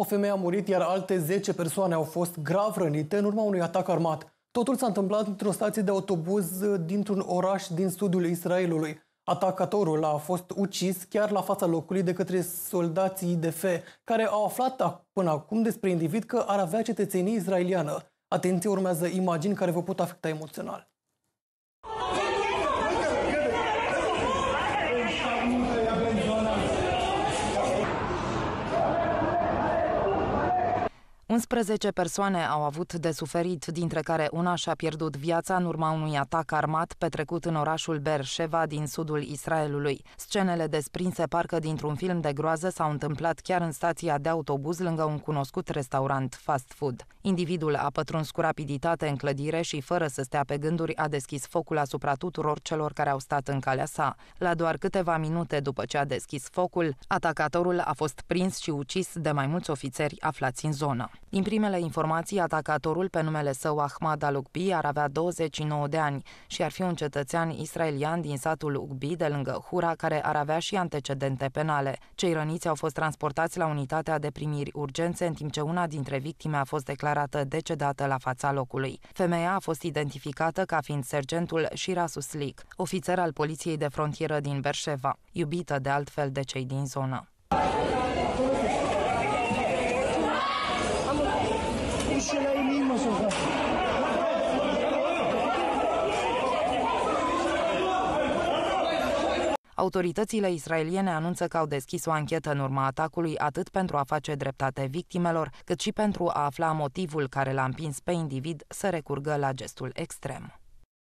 O femeie a murit, iar alte 10 persoane au fost grav rănite în urma unui atac armat. Totul s-a întâmplat într-o stație de autobuz uh, dintr-un oraș din sudul Israelului. Atacatorul a fost ucis chiar la fața locului de către soldații IDF, care au aflat până acum despre individ că ar avea cetățenie israeliană. Atenție, urmează imagini care vă pot afecta emoțional. 11 persoane au avut de suferit, dintre care una și-a pierdut viața în urma unui atac armat petrecut în orașul Berșeva din sudul Israelului. Scenele desprinse parcă dintr-un film de groază s-au întâmplat chiar în stația de autobuz lângă un cunoscut restaurant fast food. Individul a pătruns cu rapiditate în clădire și, fără să stea pe gânduri, a deschis focul asupra tuturor celor care au stat în calea sa. La doar câteva minute după ce a deschis focul, atacatorul a fost prins și ucis de mai mulți ofițeri aflați în zonă. Din primele informații, atacatorul pe numele său Ahmad al-Ugbi ar avea 29 de ani și ar fi un cetățean israelian din satul Ugbi de lângă Hura, care ar avea și antecedente penale. Cei răniți au fost transportați la unitatea de primiri urgențe, în timp ce una dintre victime a fost declarată decedată la fața locului. Femeia a fost identificată ca fiind sergentul Shira Suslik, ofițer al Poliției de Frontieră din Berșeva, iubită de altfel de cei din zonă. Autoritățile israeliene anunță că au deschis o anchetă în urma atacului atât pentru a face dreptate victimelor, cât și pentru a afla motivul care l-a împins pe individ să recurgă la gestul extrem.